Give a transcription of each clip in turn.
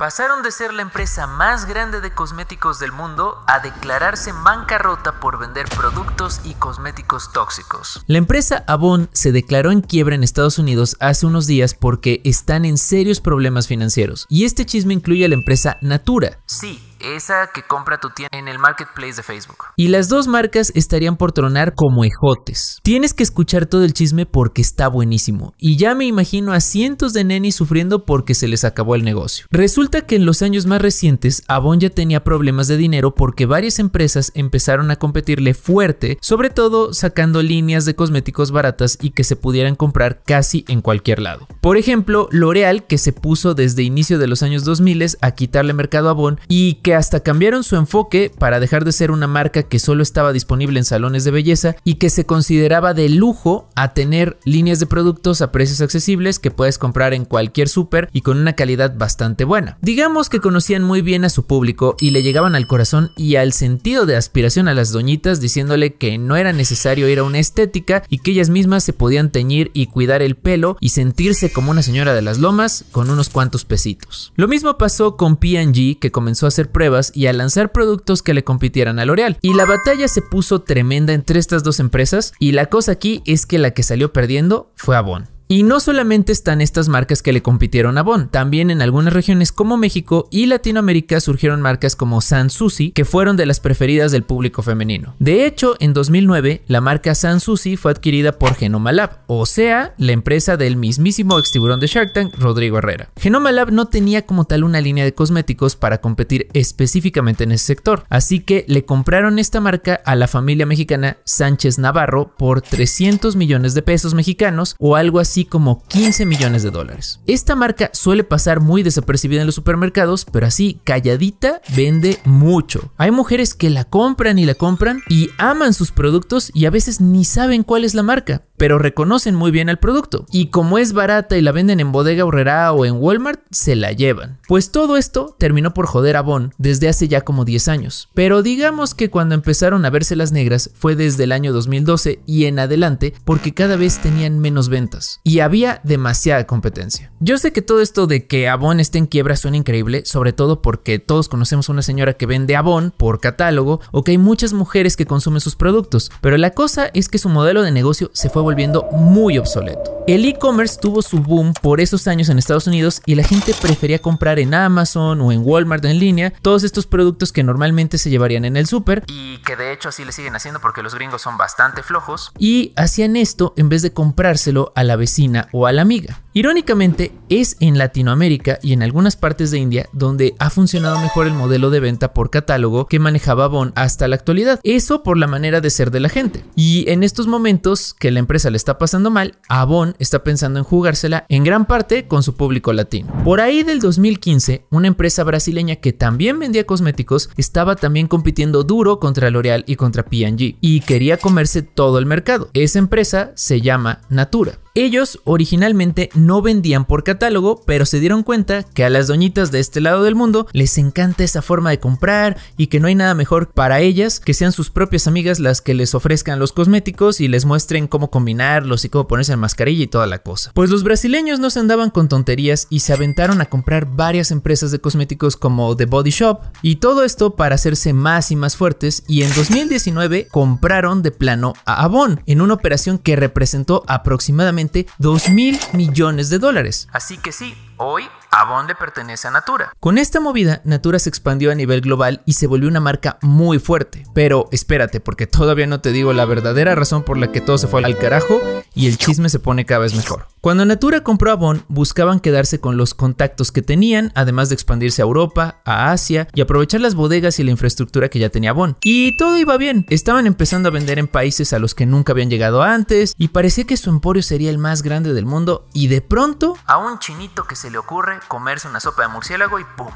Pasaron de ser la empresa más grande de cosméticos del mundo a declararse bancarrota por vender productos y cosméticos tóxicos. La empresa Avon se declaró en quiebra en Estados Unidos hace unos días porque están en serios problemas financieros. Y este chisme incluye a la empresa Natura. Sí, esa que compra tu tienda en el marketplace de Facebook. Y las dos marcas estarían por tronar como ejotes. Tienes que escuchar todo el chisme porque está buenísimo. Y ya me imagino a cientos de nenis sufriendo porque se les acabó el negocio. Resulta que en los años más recientes, Avon ya tenía problemas de dinero porque varias empresas empezaron a competirle fuerte, sobre todo sacando líneas de cosméticos baratas y que se pudieran comprar casi en cualquier lado. Por ejemplo, L'Oreal, que se puso desde inicio de los años 2000 a quitarle mercado a Avon y que hasta cambiaron su enfoque para dejar de ser una marca que solo estaba disponible en salones de belleza y que se consideraba de lujo a tener líneas de productos a precios accesibles que puedes comprar en cualquier super y con una calidad bastante buena. Digamos que conocían muy bien a su público y le llegaban al corazón y al sentido de aspiración a las doñitas diciéndole que no era necesario ir a una estética y que ellas mismas se podían teñir y cuidar el pelo y sentirse como una señora de las lomas con unos cuantos pesitos. Lo mismo pasó con P&G que comenzó a ser y a lanzar productos que le compitieran a L'Oreal. Y la batalla se puso tremenda entre estas dos empresas y la cosa aquí es que la que salió perdiendo fue Avon. Y no solamente están estas marcas que le compitieron a Bond, también en algunas regiones como México y Latinoamérica surgieron marcas como Susi que fueron de las preferidas del público femenino. De hecho, en 2009, la marca Susi fue adquirida por Genoma Lab, o sea, la empresa del mismísimo ex tiburón de Shark Tank, Rodrigo Herrera. Genoma Lab no tenía como tal una línea de cosméticos para competir específicamente en ese sector, así que le compraron esta marca a la familia mexicana Sánchez Navarro por 300 millones de pesos mexicanos o algo así como 15 millones de dólares. Esta marca suele pasar muy desapercibida en los supermercados, pero así calladita vende mucho. Hay mujeres que la compran y la compran y aman sus productos y a veces ni saben cuál es la marca pero reconocen muy bien el producto. Y como es barata y la venden en Bodega Horrera o en Walmart, se la llevan. Pues todo esto terminó por joder a desde hace ya como 10 años. Pero digamos que cuando empezaron a verse las negras fue desde el año 2012 y en adelante porque cada vez tenían menos ventas y había demasiada competencia. Yo sé que todo esto de que Avon esté en quiebra suena increíble, sobre todo porque todos conocemos a una señora que vende Avon por catálogo o que hay muchas mujeres que consumen sus productos, pero la cosa es que su modelo de negocio se fue volviendo muy obsoleto. El e-commerce tuvo su boom por esos años en Estados Unidos y la gente prefería comprar en Amazon o en Walmart en línea todos estos productos que normalmente se llevarían en el súper y que de hecho así le siguen haciendo porque los gringos son bastante flojos y hacían esto en vez de comprárselo a la vecina o a la amiga. Irónicamente, es en Latinoamérica y en algunas partes de India donde ha funcionado mejor el modelo de venta por catálogo que manejaba Bon hasta la actualidad. Eso por la manera de ser de la gente. Y en estos momentos que la empresa le está pasando mal, Avon está pensando en jugársela en gran parte con su público latino. Por ahí del 2015, una empresa brasileña que también vendía cosméticos estaba también compitiendo duro contra L'Oreal y contra P&G y quería comerse todo el mercado. Esa empresa se llama Natura. Ellos originalmente no vendían por catálogo, pero se dieron cuenta que a las doñitas de este lado del mundo les encanta esa forma de comprar y que no hay nada mejor para ellas que sean sus propias amigas las que les ofrezcan los cosméticos y les muestren cómo combinarlos y cómo ponerse la mascarilla y toda la cosa. Pues los brasileños no se andaban con tonterías y se aventaron a comprar varias empresas de cosméticos como The Body Shop y todo esto para hacerse más y más fuertes y en 2019 compraron de plano a Avon en una operación que representó aproximadamente 2 mil millones de dólares. Así que sí, hoy ¿a le pertenece a Natura. Con esta movida, Natura se expandió a nivel global y se volvió una marca muy fuerte. Pero espérate, porque todavía no te digo la verdadera razón por la que todo se fue al carajo y el chisme se pone cada vez mejor. Cuando Natura compró a Avon, buscaban quedarse con los contactos que tenían, además de expandirse a Europa, a Asia y aprovechar las bodegas y la infraestructura que ya tenía Bon. Y todo iba bien, estaban empezando a vender en países a los que nunca habían llegado antes y parecía que su emporio sería el más grande del mundo y de pronto a un chinito que se le ocurre comerse una sopa de murciélago y ¡pum!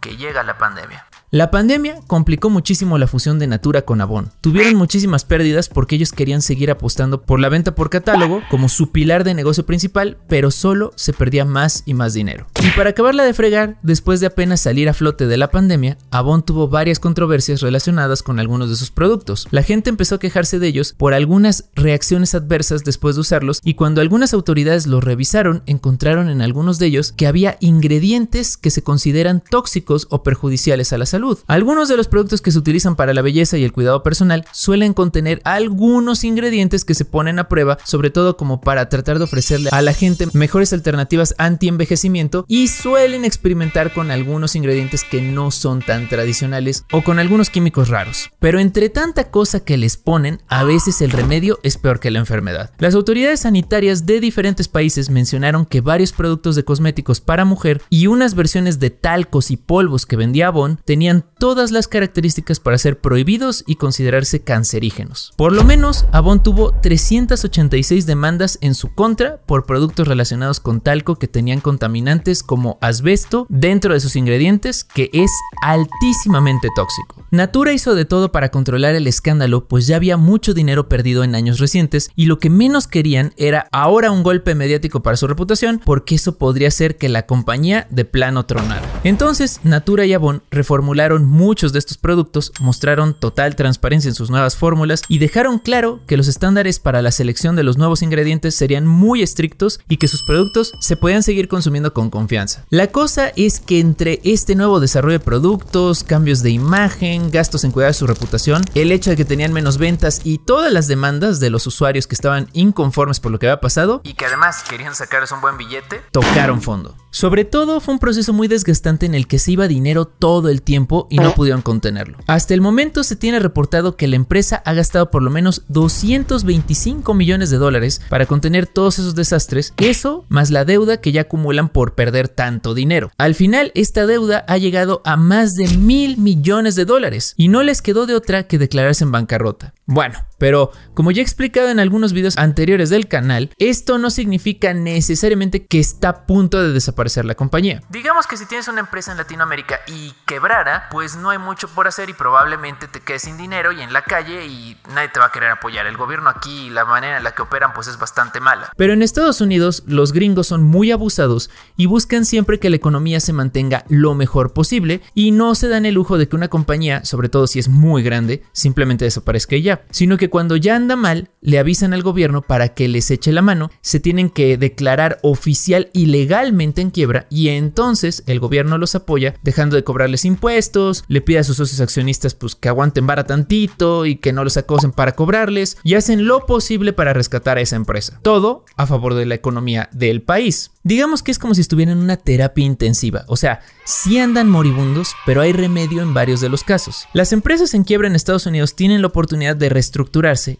que llega la pandemia. La pandemia complicó muchísimo la fusión de Natura con Avon. Tuvieron muchísimas pérdidas porque ellos querían seguir apostando por la venta por catálogo como su pilar de negocio principal, pero solo se perdía más y más dinero. Y para acabarla de fregar, después de apenas salir a flote de la pandemia, Avon tuvo varias controversias relacionadas con algunos de sus productos. La gente empezó a quejarse de ellos por algunas reacciones adversas después de usarlos y cuando algunas autoridades los revisaron, encontraron en algunos de ellos que había ingredientes que se consideran tóxicos o perjudiciales a la salud algunos de los productos que se utilizan para la belleza y el cuidado personal suelen contener algunos ingredientes que se ponen a prueba, sobre todo como para tratar de ofrecerle a la gente mejores alternativas anti-envejecimiento y suelen experimentar con algunos ingredientes que no son tan tradicionales o con algunos químicos raros. Pero entre tanta cosa que les ponen, a veces el remedio es peor que la enfermedad. Las autoridades sanitarias de diferentes países mencionaron que varios productos de cosméticos para mujer y unas versiones de talcos y polvos que vendía Avon tenían todas las características para ser prohibidos y considerarse cancerígenos. Por lo menos, Avon tuvo 386 demandas en su contra por productos relacionados con talco que tenían contaminantes como asbesto dentro de sus ingredientes, que es altísimamente tóxico. Natura hizo de todo para controlar el escándalo, pues ya había mucho dinero perdido en años recientes y lo que menos querían era ahora un golpe mediático para su reputación, porque eso podría hacer que la compañía de plano tronara. Entonces, Natura y Avon reformularon muchos de estos productos, mostraron total transparencia en sus nuevas fórmulas y dejaron claro que los estándares para la selección de los nuevos ingredientes serían muy estrictos y que sus productos se podían seguir consumiendo con confianza. La cosa es que entre este nuevo desarrollo de productos, cambios de imagen, gastos en cuidar su reputación, el hecho de que tenían menos ventas y todas las demandas de los usuarios que estaban inconformes por lo que había pasado y que además querían sacarles un buen billete, tocaron fondo. Sobre todo fue un proceso muy desgastante en el que se iba dinero todo el tiempo y no pudieron contenerlo. Hasta el momento se tiene reportado que la empresa ha gastado por lo menos 225 millones de dólares para contener todos esos desastres, eso más la deuda que ya acumulan por perder tanto dinero. Al final esta deuda ha llegado a más de mil millones de dólares y no les quedó de otra que declararse en bancarrota. Bueno, pero como ya he explicado en algunos videos anteriores del canal, esto no significa necesariamente que está a punto de desaparecer la compañía. Digamos que si tienes una empresa en Latinoamérica y quebrara, pues no hay mucho por hacer y probablemente te quedes sin dinero y en la calle y nadie te va a querer apoyar. El gobierno aquí, y la manera en la que operan, pues es bastante mala. Pero en Estados Unidos los gringos son muy abusados y buscan siempre que la economía se mantenga lo mejor posible y no se dan el lujo de que una compañía, sobre todo si es muy grande, simplemente desaparezca ya, sino que cuando ya anda mal, le avisan al gobierno para que les eche la mano, se tienen que declarar oficial y legalmente en quiebra y entonces el gobierno los apoya dejando de cobrarles impuestos, le pide a sus socios accionistas pues que aguanten vara tantito y que no los acosen para cobrarles y hacen lo posible para rescatar a esa empresa. Todo a favor de la economía del país. Digamos que es como si estuvieran en una terapia intensiva, o sea, si andan moribundos, pero hay remedio en varios de los casos. Las empresas en quiebra en Estados Unidos tienen la oportunidad de reestructurar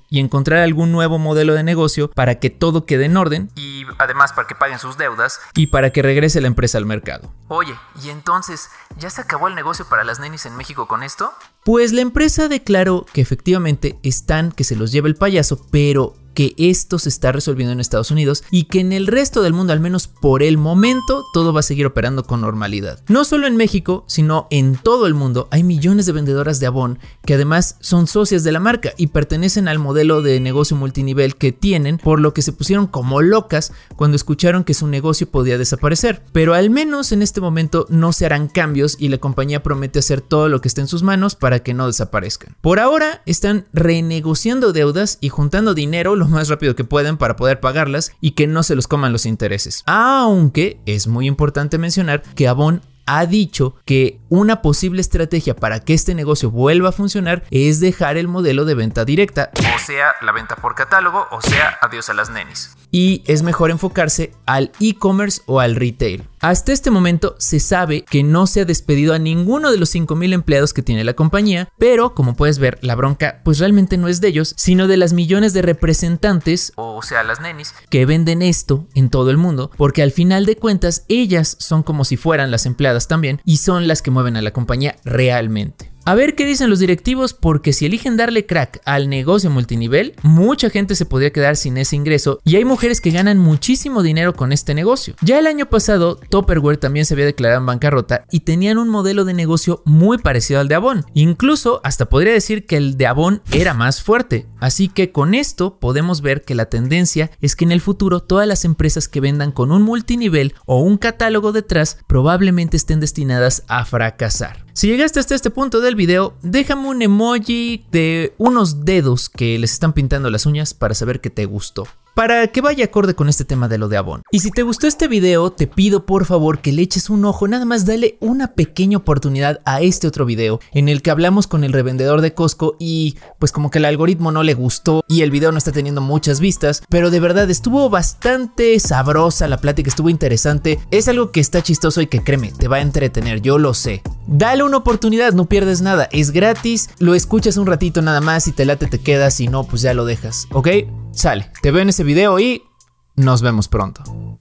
y encontrar algún nuevo modelo de negocio para que todo quede en orden y además para que paguen sus deudas y para que regrese la empresa al mercado. Oye, ¿y entonces ya se acabó el negocio para las nenis en México con esto? Pues la empresa declaró que efectivamente están que se los lleva el payaso, pero que esto se está resolviendo en Estados Unidos y que en el resto del mundo, al menos por el momento, todo va a seguir operando con normalidad. No solo en México, sino en todo el mundo hay millones de vendedoras de Avon que además son socias de la marca y pertenecen al modelo de negocio multinivel que tienen, por lo que se pusieron como locas cuando escucharon que su negocio podía desaparecer. Pero al menos en este momento no se harán cambios y la compañía promete hacer todo lo que esté en sus manos para que no desaparezcan. Por ahora están renegociando deudas y juntando dinero más rápido que pueden para poder pagarlas y que no se los coman los intereses. Aunque es muy importante mencionar que Avon ha dicho que una posible estrategia para que este negocio vuelva a funcionar es dejar el modelo de venta directa, o sea, la venta por catálogo, o sea, adiós a las nenis y es mejor enfocarse al e-commerce o al retail. Hasta este momento se sabe que no se ha despedido a ninguno de los 5.000 empleados que tiene la compañía, pero como puedes ver, la bronca pues realmente no es de ellos, sino de las millones de representantes, o sea, las nenis, que venden esto en todo el mundo, porque al final de cuentas ellas son como si fueran las empleadas también y son las que mueven a la compañía realmente. A ver qué dicen los directivos porque si eligen darle crack al negocio multinivel, mucha gente se podría quedar sin ese ingreso y hay mujeres que ganan muchísimo dinero con este negocio. Ya el año pasado, Topperware también se había declarado en bancarrota y tenían un modelo de negocio muy parecido al de Avon. Incluso hasta podría decir que el de Avon era más fuerte. Así que con esto podemos ver que la tendencia es que en el futuro todas las empresas que vendan con un multinivel o un catálogo detrás probablemente estén destinadas a fracasar. Si llegaste hasta este punto del video, déjame un emoji de unos dedos que les están pintando las uñas para saber que te gustó para que vaya acorde con este tema de lo de Avon. Y si te gustó este video, te pido por favor que le eches un ojo, nada más dale una pequeña oportunidad a este otro video en el que hablamos con el revendedor de Costco y pues como que el algoritmo no le gustó y el video no está teniendo muchas vistas, pero de verdad estuvo bastante sabrosa la plática, estuvo interesante, es algo que está chistoso y que créeme, te va a entretener, yo lo sé. Dale una oportunidad, no pierdes nada, es gratis, lo escuchas un ratito nada más, Y te late te quedas, Y no pues ya lo dejas, ¿ok? Sale, te veo en ese video y nos vemos pronto.